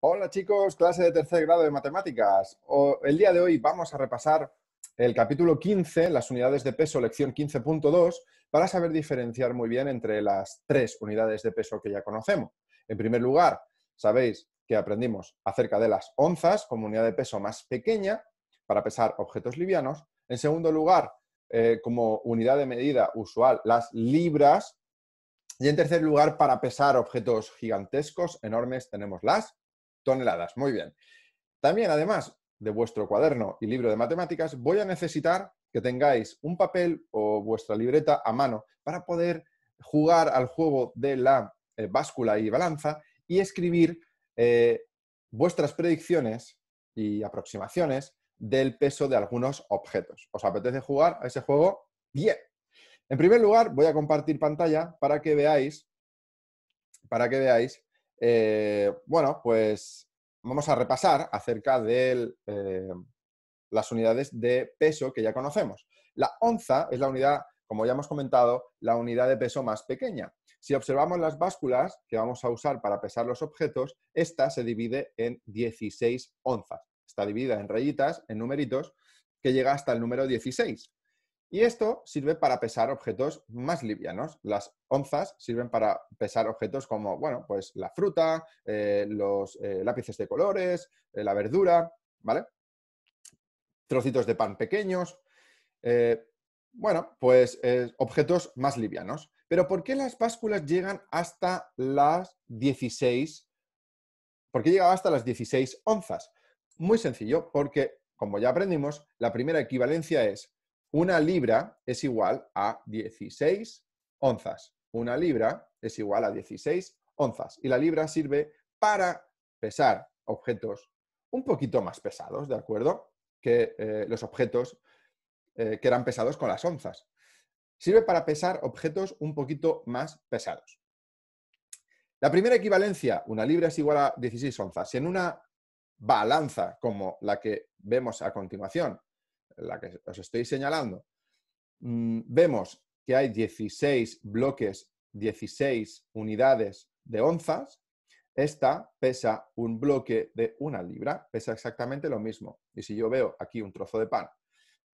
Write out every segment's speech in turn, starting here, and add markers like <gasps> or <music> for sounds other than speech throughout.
Hola chicos, clase de tercer grado de matemáticas. el día de hoy vamos a repasar el capítulo 15, las unidades de peso, lección 15.2, para saber diferenciar muy bien entre las tres unidades de peso que ya conocemos. En primer lugar, sabéis que aprendimos acerca de las onzas como unidad de peso más pequeña para pesar objetos livianos. En segundo lugar, eh, como unidad de medida usual, las libras. Y en tercer lugar, para pesar objetos gigantescos, enormes, tenemos las toneladas. Muy bien. También, además de vuestro cuaderno y libro de matemáticas, voy a necesitar que tengáis un papel o vuestra libreta a mano para poder jugar al juego de la eh, báscula y balanza y escribir eh, vuestras predicciones y aproximaciones del peso de algunos objetos. ¿Os apetece jugar a ese juego? Bien. En primer lugar, voy a compartir pantalla para que veáis, para que veáis eh, bueno, pues vamos a repasar acerca de eh, las unidades de peso que ya conocemos. La onza es la unidad, como ya hemos comentado, la unidad de peso más pequeña. Si observamos las básculas que vamos a usar para pesar los objetos, esta se divide en 16 onzas. Está dividida en rayitas, en numeritos, que llega hasta el número 16. Y esto sirve para pesar objetos más livianos. Las onzas sirven para pesar objetos como, bueno, pues la fruta, eh, los eh, lápices de colores, eh, la verdura, ¿vale? Trocitos de pan pequeños. bueno, pues objetos más livianos. Pero ¿por qué las básculas llegan hasta las 16? ¿Por qué llegan hasta las 16 onzas? Muy sencillo, porque, como ya aprendimos, la primera equivalencia es una libra es igual a 16 onzas. Una libra es igual a 16 onzas. Y la libra sirve para pesar objetos un poquito más pesados, ¿de acuerdo? Que eh, los objetos eh, que eran pesados con las onzas. Sirve para pesar objetos un poquito más pesados. La primera equivalencia, una libra es igual a 16 onzas. Si en una balanza como la que vemos a continuación la que os estoy señalando, mm, vemos que hay 16 bloques, 16 unidades de onzas. Esta pesa un bloque de una libra, pesa exactamente lo mismo. Y si yo veo aquí un trozo de pan,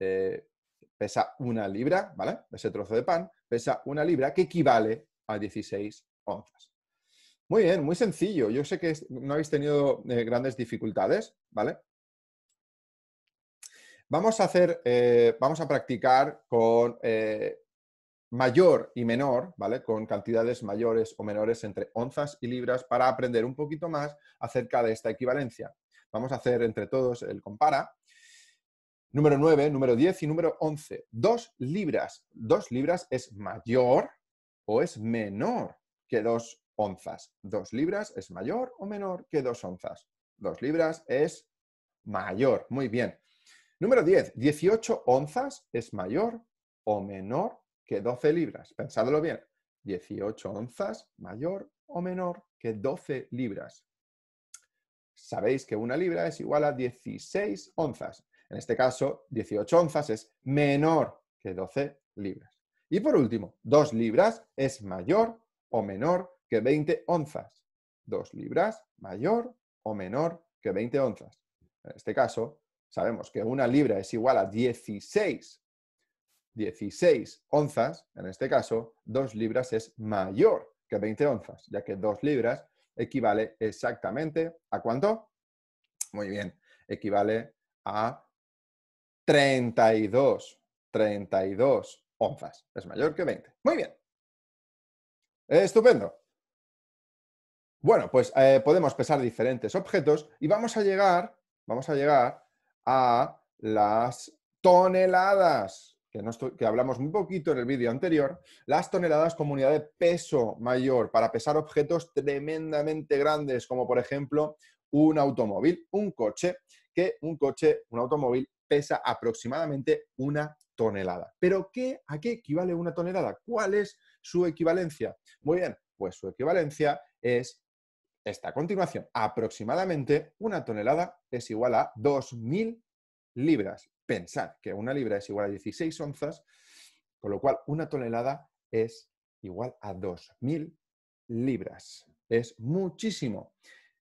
eh, pesa una libra, ¿vale? Ese trozo de pan pesa una libra que equivale a 16 onzas. Muy bien, muy sencillo. Yo sé que no habéis tenido eh, grandes dificultades, ¿vale? Vamos a hacer, eh, vamos a practicar con eh, mayor y menor, ¿vale? Con cantidades mayores o menores entre onzas y libras para aprender un poquito más acerca de esta equivalencia. Vamos a hacer entre todos el compara. Número 9, número 10 y número 11. Dos libras. Dos libras es mayor o es menor que dos onzas. Dos libras es mayor o menor que dos onzas. Dos libras es mayor. Muy bien. Número 10. 18 onzas es mayor o menor que 12 libras. Pensadlo bien. 18 onzas mayor o menor que 12 libras. Sabéis que una libra es igual a 16 onzas. En este caso, 18 onzas es menor que 12 libras. Y por último, 2 libras es mayor o menor que 20 onzas. 2 libras mayor o menor que 20 onzas. En este caso, sabemos que una libra es igual a 16, 16 onzas, en este caso, dos libras es mayor que 20 onzas, ya que dos libras equivale exactamente a cuánto? Muy bien, equivale a 32, 32 onzas. Es mayor que 20. Muy bien. Estupendo. Bueno, pues eh, podemos pesar diferentes objetos y vamos a llegar, vamos a llegar a las toneladas, que, que hablamos muy poquito en el vídeo anterior, las toneladas como unidad de peso mayor para pesar objetos tremendamente grandes, como por ejemplo un automóvil, un coche, que un coche, un automóvil pesa aproximadamente una tonelada. ¿Pero qué, a qué equivale una tonelada? ¿Cuál es su equivalencia? Muy bien, pues su equivalencia es esta continuación. Aproximadamente una tonelada es igual a 2.000 libras. Pensad que una libra es igual a 16 onzas, con lo cual una tonelada es igual a 2.000 libras. Es muchísimo.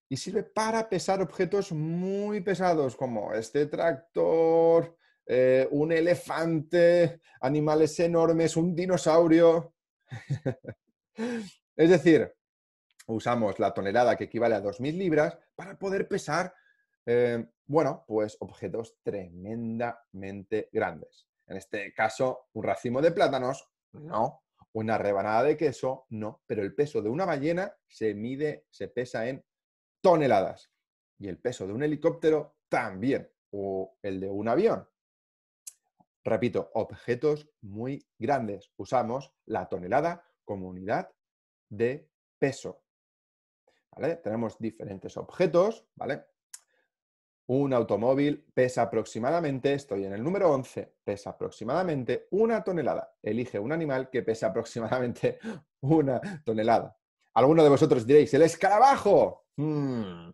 Y sirve para pesar objetos muy pesados como este tractor, eh, un elefante, animales enormes, un dinosaurio. <laughs> es decir, usamos la tonelada que equivale a 2.000 libras para poder pesar, eh, bueno, pues objetos tremendamente grandes. En este caso, un racimo de plátanos, no. Una rebanada de queso, no. Pero el peso de una ballena se mide, se pesa en toneladas. Y el peso de un helicóptero también. O el de un avión. Repito, objetos muy grandes. Usamos la tonelada como unidad de peso. Tenemos diferentes objetos, ¿vale? Un automóvil pesa aproximadamente, estoy en el número 11, pesa aproximadamente una tonelada. Elige un animal que pesa aproximadamente <laughs> una tonelada. Alguno de vosotros diréis, el escarabajo. Hmm.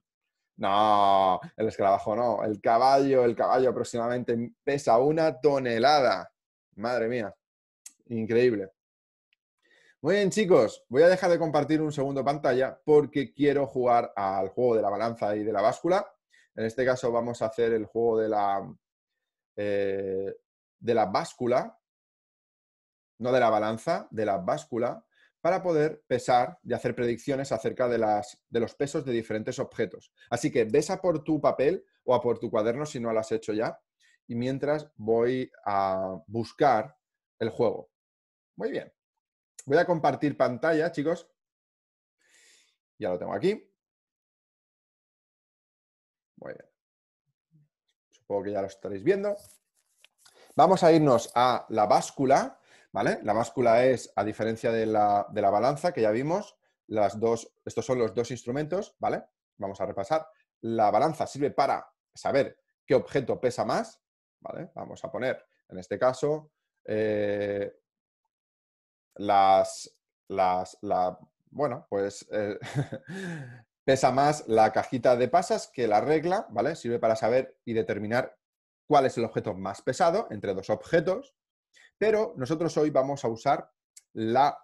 No, el escarabajo no, el caballo, el caballo aproximadamente pesa una tonelada. Madre mía, increíble. Muy bien, chicos, voy a dejar de compartir un segundo pantalla porque quiero jugar al juego de la balanza y de la báscula. En este caso vamos a hacer el juego de la, eh, de la báscula, no de la balanza, de la báscula, para poder pesar y hacer predicciones acerca de, las, de los pesos de diferentes objetos. Así que besa por tu papel o a por tu cuaderno si no lo has hecho ya. Y mientras voy a buscar el juego. Muy bien. Voy a compartir pantalla, chicos. Ya lo tengo aquí. Supongo que ya lo estaréis viendo. Vamos a irnos a la báscula, ¿vale? La báscula es, a diferencia de la, de la balanza que ya vimos, las dos, estos son los dos instrumentos, ¿vale? Vamos a repasar. La balanza sirve para saber qué objeto pesa más, ¿vale? Vamos a poner, en este caso, eh, las, la, bueno, pues eh, <laughs> pesa más la cajita de pasas que la regla, ¿vale? Sirve para saber y determinar cuál es el objeto más pesado entre dos objetos, pero nosotros hoy vamos a usar la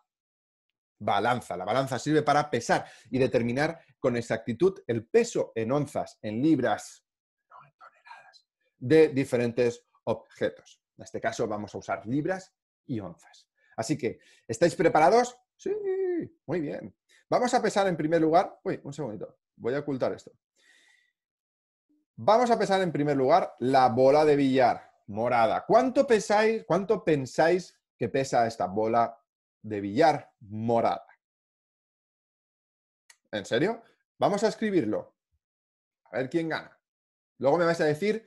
balanza. La balanza sirve para pesar y determinar con exactitud el peso en onzas, en libras, no en toneladas, de diferentes objetos. En este caso vamos a usar libras y onzas. Así que, ¿estáis preparados? Sí, muy bien. Vamos a pesar en primer lugar. Uy, un segundito, voy a ocultar esto. Vamos a pesar en primer lugar la bola de billar morada. ¿Cuánto pesáis, cuánto pensáis que pesa esta bola de billar morada? ¿En serio? Vamos a escribirlo. A ver quién gana. Luego me vais a decir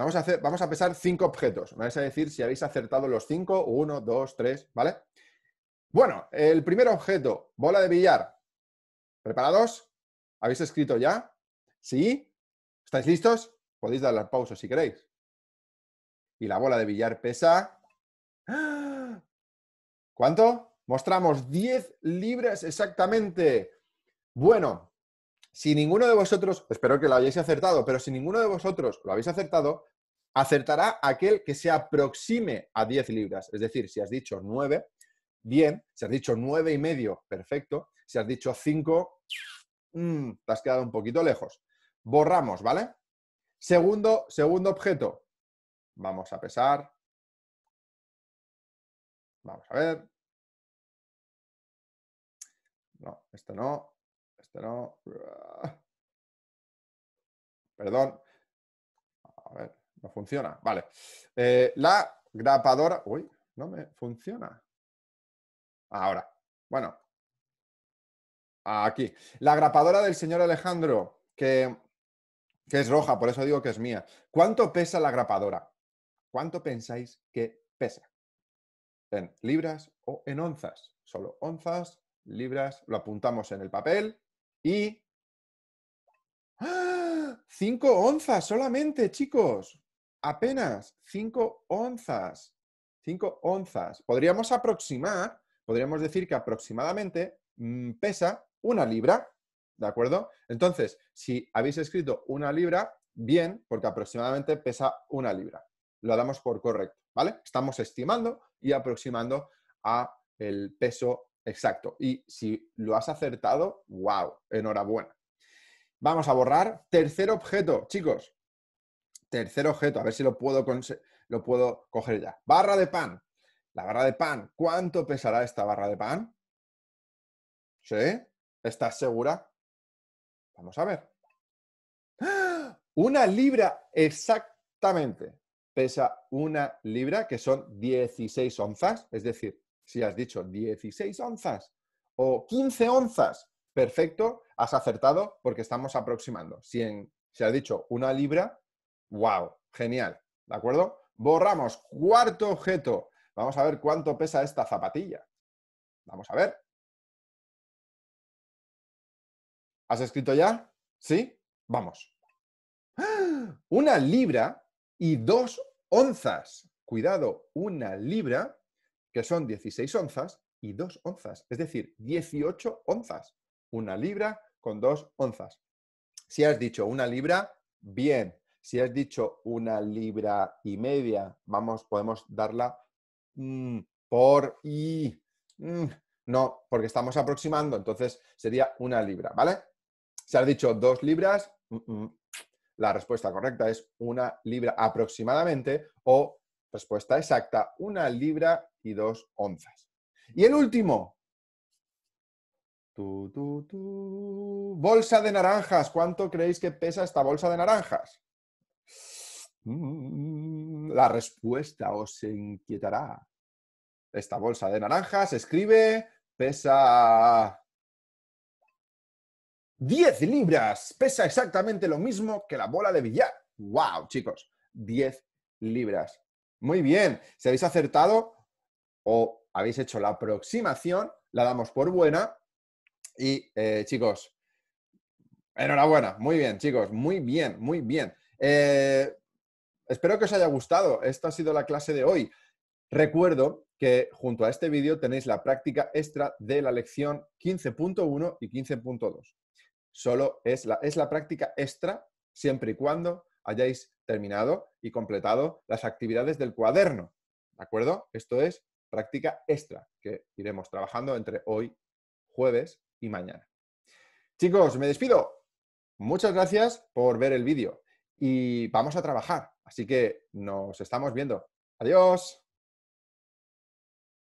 Vamos a, hacer, vamos a pesar cinco objetos. Me vais a decir si habéis acertado los cinco, uno, dos, tres, ¿vale? Bueno, el primer objeto, bola de billar. ¿Preparados? ¿Habéis escrito ya? ¿Sí? ¿Estáis listos? Podéis dar la pausa si queréis. Y la bola de billar pesa... <gasps> ¿Cuánto? Mostramos 10 libras exactamente. Bueno, si ninguno de vosotros, espero que lo hayáis acertado, pero si ninguno de vosotros lo habéis acertado, acertará aquel que se aproxime a 10 libras. Es decir, si has dicho 9, bien. Si has dicho 9 y medio, perfecto. Si has dicho 5, mm, te has quedado un poquito lejos. Borramos, ¿vale? Segundo, segundo objeto. Vamos a pesar. Vamos a ver. No, este no. Este no. Perdón. A ver. No funciona. Vale. Eh, la grapadora. Uy, no me funciona. Ahora. Bueno. Aquí. La grapadora del señor Alejandro, que, que es roja, por eso digo que es mía. ¿Cuánto pesa la grapadora? ¿Cuánto pensáis que pesa? ¿En libras o en onzas? Solo onzas, libras, lo apuntamos en el papel y... ¡Ah! ¡Cinco onzas solamente, chicos! apenas 5 onzas. 5 onzas. Podríamos aproximar, podríamos decir que aproximadamente mm, pesa una libra, ¿de acuerdo? Entonces, si habéis escrito una libra, bien, porque aproximadamente pesa una libra. Lo damos por correcto, ¿vale? Estamos estimando y aproximando a el peso exacto. Y si lo has acertado, wow, enhorabuena. Vamos a borrar. Tercer objeto, chicos, tercer objeto, a ver si lo puedo, lo puedo coger ya. Barra de pan. La barra de pan, ¿cuánto pesará esta barra de pan? ¿Sí? ¿Estás segura? Vamos a ver. ¡Ah! Una libra exactamente. Pesa una libra, que son 16 onzas. Es decir, si has dicho 16 onzas o 15 onzas, perfecto, has acertado porque estamos aproximando. Si, si has dicho una libra, Wow, genial, ¿de acuerdo? Borramos, cuarto objeto. Vamos a ver cuánto pesa esta zapatilla. Vamos a ver. ¿Has escrito ya? ¿Sí? Vamos. ¡Ah! Una libra y dos onzas. Cuidado, una libra, que son 16 onzas, y dos onzas, es decir, 18 onzas. Una libra con dos onzas. Si has dicho una libra, bien, si has dicho una libra y media, vamos, podemos darla mm, por y. Mm, no, porque estamos aproximando, entonces sería una libra, ¿vale? Si has dicho dos libras, mm, la respuesta correcta es una libra aproximadamente o respuesta exacta, una libra y dos onzas. Y el último. Bolsa de naranjas. ¿Cuánto creéis que pesa esta bolsa de naranjas? Mm, la respuesta os inquietará. Esta bolsa de naranjas escribe, pesa 10 libras. Pesa exactamente lo mismo que la bola de billar. ¡Wow, chicos! 10 libras. Muy bien. Si habéis acertado o habéis hecho la aproximación, la damos por buena. Y, eh, chicos, enhorabuena. Muy bien, chicos. Muy bien, muy bien. Eh, Espero que os haya gustado. Esta ha sido la clase de hoy. Recuerdo que junto a este vídeo tenéis la práctica extra de la lección 15.1 y 15.2. Solo es la, es la práctica extra siempre y cuando hayáis terminado y completado las actividades del cuaderno. ¿De acuerdo? Esto es práctica extra que iremos trabajando entre hoy, jueves y mañana. Chicos, me despido. Muchas gracias por ver el vídeo y vamos a trabajar. Así que nos estamos viendo. Adiós.